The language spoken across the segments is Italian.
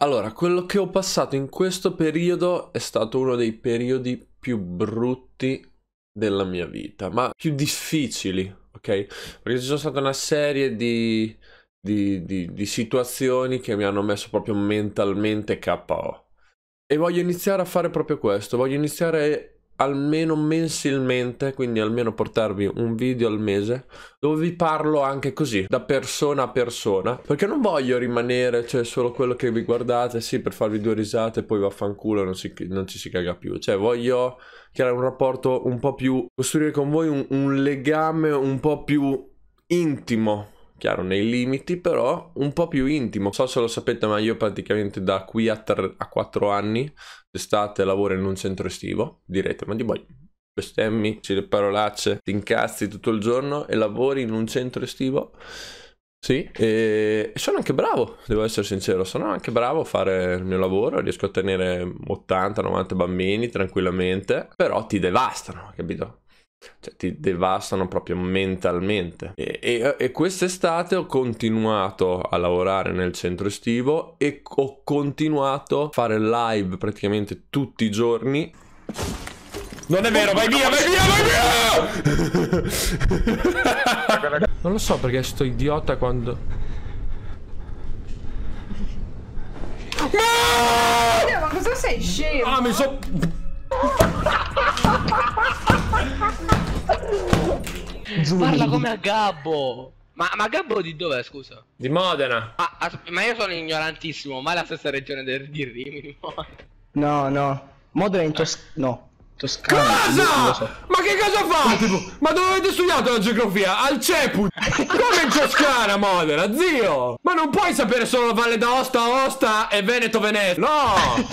Allora, quello che ho passato in questo periodo è stato uno dei periodi più brutti della mia vita, ma più difficili, ok? Perché ci sono state una serie di, di, di, di situazioni che mi hanno messo proprio mentalmente KO. E voglio iniziare a fare proprio questo, voglio iniziare almeno mensilmente, quindi almeno portarvi un video al mese, dove vi parlo anche così, da persona a persona, perché non voglio rimanere, cioè solo quello che vi guardate, sì, per farvi due risate e poi vaffanculo, non, si, non ci si caga più, cioè voglio creare un rapporto un po' più, costruire con voi un, un legame un po' più intimo chiaro, nei limiti, però un po' più intimo. Non so se lo sapete, ma io praticamente da qui a, tre, a 4 anni d'estate lavoro in un centro estivo. Direte, ma di voi boh, bestemmi, ci le parolacce, ti incazzi tutto il giorno e lavori in un centro estivo? Sì, e sono anche bravo, devo essere sincero, sono anche bravo a fare il mio lavoro, riesco a tenere 80-90 bambini tranquillamente, però ti devastano, capito? Cioè, ti devastano proprio mentalmente. E, e, e, quest'estate ho continuato a lavorare nel centro estivo e ho continuato a fare live praticamente tutti i giorni. Non è vero, vai via, vai via, vai via! non lo so perché sto idiota quando... Ma, ma cosa sei scemo? Ah, mi so... Parla come a Gabbo. Ma, ma Gabbo di dov'è, scusa? Di Modena. Ma, ma, io sono ignorantissimo, ma è la stessa regione del, di Rimini. No, no. Modena in Toscana. No. Toscana. Cosa? So. Ma che cosa fa? Ah, ma dove avete studiato la geografia? Al Cepu! Come in Toscana, Modena, zio! Ma non puoi sapere solo la Valle d'Aosta, Osta e Veneto, Veneto! No!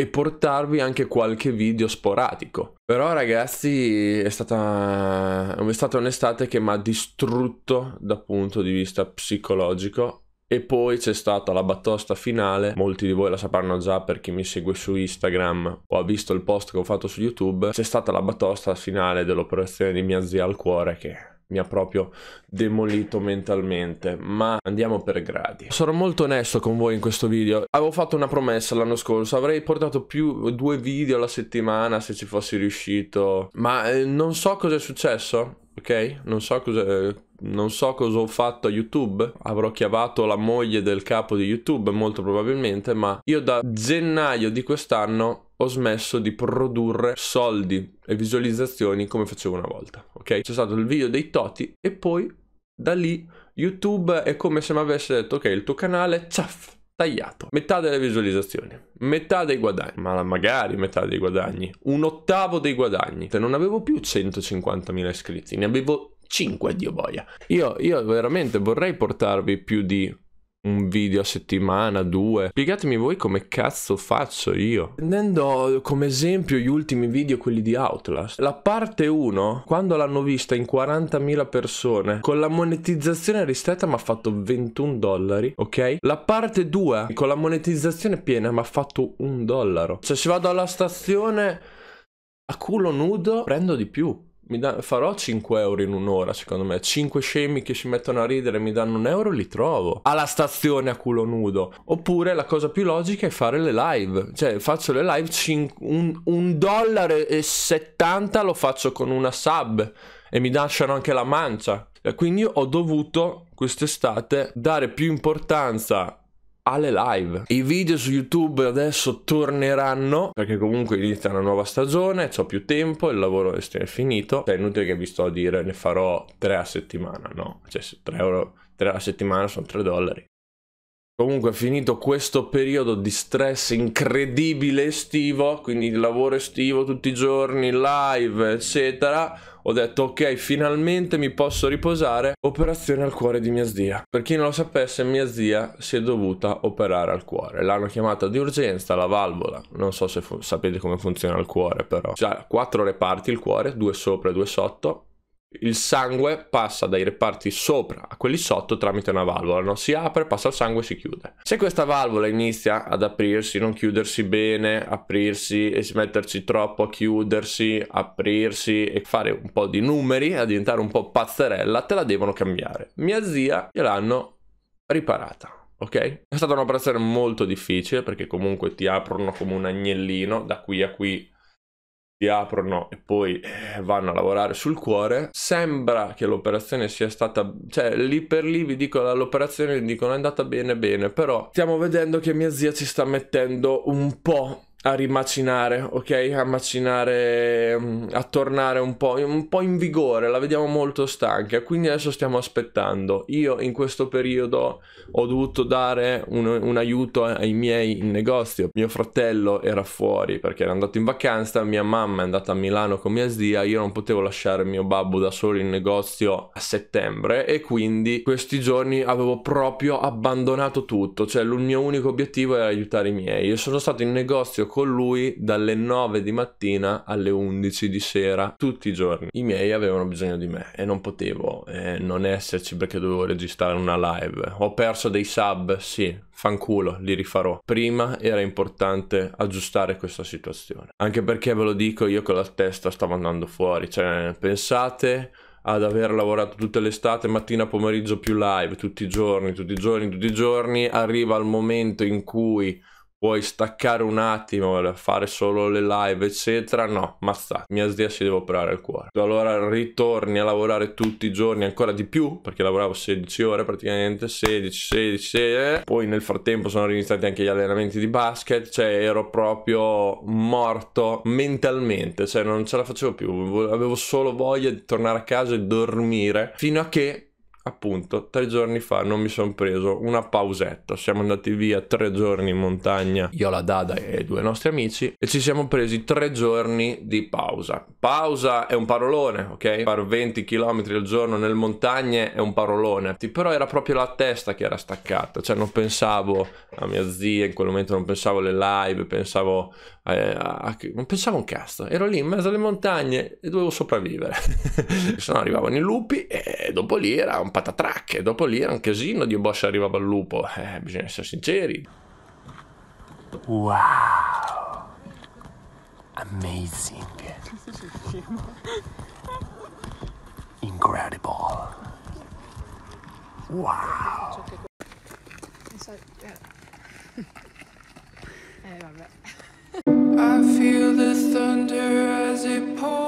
e portarvi anche qualche video sporadico. Però ragazzi è stata, è stata un'estate che mi ha distrutto dal punto di vista psicologico e poi c'è stata la battosta finale, molti di voi la sapranno già per chi mi segue su Instagram o ha visto il post che ho fatto su YouTube, c'è stata la battosta finale dell'operazione di mia zia al cuore che mi ha proprio demolito mentalmente, ma andiamo per gradi. Sarò molto onesto con voi in questo video, avevo fatto una promessa l'anno scorso, avrei portato più due video alla settimana se ci fossi riuscito, ma eh, non so cosa è successo, Ok? Non so cosa, eh, non so cosa ho fatto a YouTube, avrò chiamato la moglie del capo di YouTube molto probabilmente, ma io da gennaio di quest'anno ho smesso di produrre soldi e visualizzazioni come facevo una volta, ok? C'è stato il video dei Toti e poi da lì YouTube è come se mi avesse detto ok, il tuo canale, ciaff, tagliato. Metà delle visualizzazioni, metà dei guadagni, ma magari metà dei guadagni, un ottavo dei guadagni. Se Non avevo più 150.000 iscritti, ne avevo 5, Dio boia. Io, io veramente vorrei portarvi più di un video a settimana, due. Spiegatemi voi come cazzo faccio io. Prendendo come esempio gli ultimi video, quelli di Outlast, la parte 1, quando l'hanno vista in 40.000 persone, con la monetizzazione ristretta mi ha fatto 21 dollari, ok? La parte 2, con la monetizzazione piena, mi ha fatto un dollaro. Cioè, se vado alla stazione a culo nudo, prendo di più mi da... farò 5 euro in un'ora, secondo me. 5 scemi che si mettono a ridere e mi danno un euro, li trovo. Alla stazione a culo nudo. Oppure la cosa più logica è fare le live. Cioè, faccio le live, cin... un, un dollaro e 70 lo faccio con una sub. E mi lasciano anche la mancia. E quindi ho dovuto quest'estate dare più importanza alle live. I video su YouTube adesso torneranno perché comunque inizia una nuova stagione, ho più tempo, il lavoro è finito. Cioè, è inutile che vi sto a dire ne farò tre a settimana, no? Cioè 3 euro 3 a settimana sono 3 dollari. Comunque finito questo periodo di stress incredibile estivo, quindi lavoro estivo tutti i giorni, live, eccetera ho detto ok finalmente mi posso riposare, operazione al cuore di mia zia. Per chi non lo sapesse mia zia si è dovuta operare al cuore, l'hanno chiamata di urgenza, la valvola, non so se sapete come funziona il cuore però, cioè quattro reparti il cuore, due sopra e due sotto, il sangue passa dai reparti sopra a quelli sotto tramite una valvola, non si apre, passa il sangue e si chiude. Se questa valvola inizia ad aprirsi, non chiudersi bene, aprirsi e metterci troppo a chiudersi, aprirsi e fare un po' di numeri, a diventare un po' pazzerella, te la devono cambiare. Mia zia gliel'hanno riparata. Ok? È stata un'operazione molto difficile perché comunque ti aprono come un agnellino da qui a qui si aprono e poi eh, vanno a lavorare sul cuore. Sembra che l'operazione sia stata, cioè lì per lì vi dico l'operazione, dicono è andata bene bene, però stiamo vedendo che mia zia ci sta mettendo un po' a rimacinare, ok? A macinare, mm, a tornare un po', un po', in vigore, la vediamo molto stanca, quindi adesso stiamo aspettando. Io in questo periodo ho dovuto dare un, un aiuto ai miei in negozio. Mio fratello era fuori perché era andato in vacanza, mia mamma è andata a Milano con mia zia, io non potevo lasciare mio babbo da solo in negozio a settembre e quindi questi giorni avevo proprio abbandonato tutto, cioè il mio unico obiettivo era aiutare i miei. Io sono stato in negozio con lui dalle 9 di mattina alle 11 di sera tutti i giorni. I miei avevano bisogno di me e non potevo eh, non esserci perché dovevo registrare una live. Ho perso dei sub, sì, fanculo, li rifarò. Prima era importante aggiustare questa situazione. Anche perché ve lo dico, io con la testa stavo andando fuori, cioè pensate ad aver lavorato tutta l'estate, mattina, pomeriggio più live, tutti i giorni, tutti i giorni, tutti i giorni, arriva il momento in cui puoi staccare un attimo, fare solo le live, eccetera. No, ma sta, mia zia si deve operare al cuore. Allora ritorni a lavorare tutti i giorni ancora di più, perché lavoravo 16 ore praticamente, 16, 16, 16. Poi nel frattempo sono riniziati anche gli allenamenti di basket, cioè ero proprio morto mentalmente, cioè non ce la facevo più, avevo solo voglia di tornare a casa e dormire, fino a che appunto tre giorni fa non mi sono preso una pausetta. Siamo andati via tre giorni in montagna, io, la Dada e due nostri amici, e ci siamo presi tre giorni di pausa. Pausa è un parolone, ok? fare 20 km al giorno nelle montagne è un parolone, però era proprio la testa che era staccata, cioè non pensavo a mia zia, in quel momento non pensavo alle live, pensavo eh, a, a, a non pensavo un cazzo, ero lì in mezzo alle montagne e dovevo sopravvivere. Se no arrivavano i lupi e dopo lì era un patatrac e dopo lì era un casino di boss arrivava al lupo, eh, bisogna essere sinceri. Wow, amazing, incredible, wow. Eh vabbè. I feel the thunder as it pours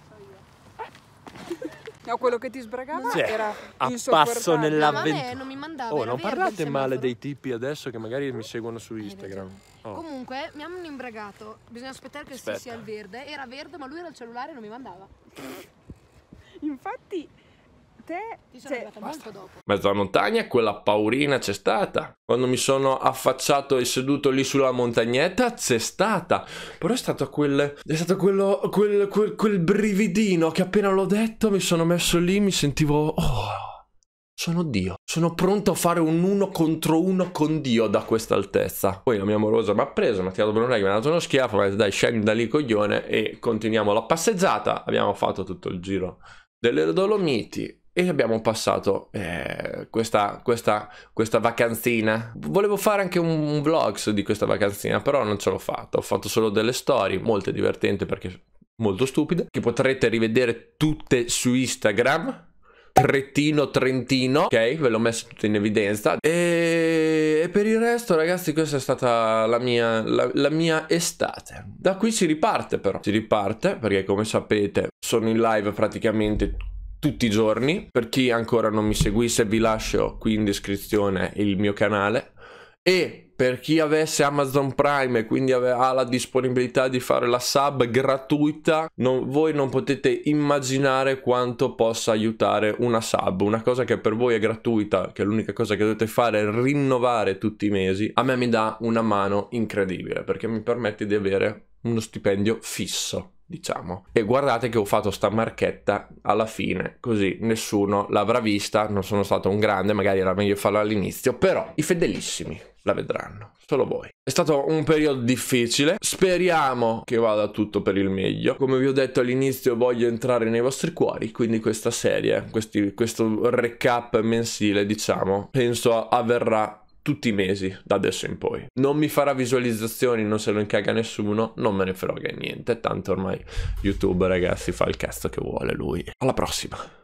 No, quello che ti sbragava cioè, era a passo nell'avventura. No, non Oh, non parlate male dei tipi adesso che magari mi seguono su eh, Instagram. Oh. Comunque, mi hanno imbragato. Bisogna aspettare che Aspetta. sia il verde. Era verde, ma lui era il cellulare e non mi mandava. Infatti, te... Ti sono cioè... molto dopo. Mezzo alla montagna, quella paurina c'è stata. Quando mi sono affacciato e seduto lì sulla montagnetta, c'è stata. Però è stato quel... È stato quello... Quel, quel, quel brividino che appena l'ho detto mi sono messo lì, mi sentivo... Oh... Sono Dio. Sono pronto a fare un uno contro uno con Dio da questa altezza. Poi la mia amorosa mi ha preso, mi ha tirato per un mi ha dato uno schiaffo, mi ha detto dai scendi da lì coglione e continuiamo la passeggiata. Abbiamo fatto tutto il giro delle Dolomiti e abbiamo passato eh, questa, questa, questa, vacanzina. Volevo fare anche un vlog di questa vacanzina, però non ce l'ho fatta. Ho fatto solo delle storie, molte divertenti perché molto stupide, che potrete rivedere tutte su Instagram. Trentino Trentino, ok? Ve l'ho messo tutto in evidenza. E... e, per il resto, ragazzi, questa è stata la mia, la, la mia estate. Da qui si riparte, però. Si riparte perché, come sapete, sono in live praticamente tutti i giorni. Per chi ancora non mi seguisse, vi lascio qui in descrizione il mio canale. E per chi avesse Amazon Prime e quindi ha la disponibilità di fare la sub gratuita, non, voi non potete immaginare quanto possa aiutare una sub. Una cosa che per voi è gratuita, che è l'unica cosa che dovete fare è rinnovare tutti i mesi, a me mi dà una mano incredibile perché mi permette di avere uno stipendio fisso diciamo. E guardate che ho fatto sta marchetta alla fine, così nessuno l'avrà vista, non sono stato un grande, magari era meglio farlo all'inizio, però i fedelissimi la vedranno, solo voi. È stato un periodo difficile, speriamo che vada tutto per il meglio. Come vi ho detto all'inizio voglio entrare nei vostri cuori, quindi questa serie, questi, questo recap mensile diciamo, penso avverrà tutti i mesi da adesso in poi. Non mi farà visualizzazioni, non se lo incaga nessuno, non me ne frega niente, tanto ormai YouTube ragazzi fa il cazzo che vuole lui. Alla prossima!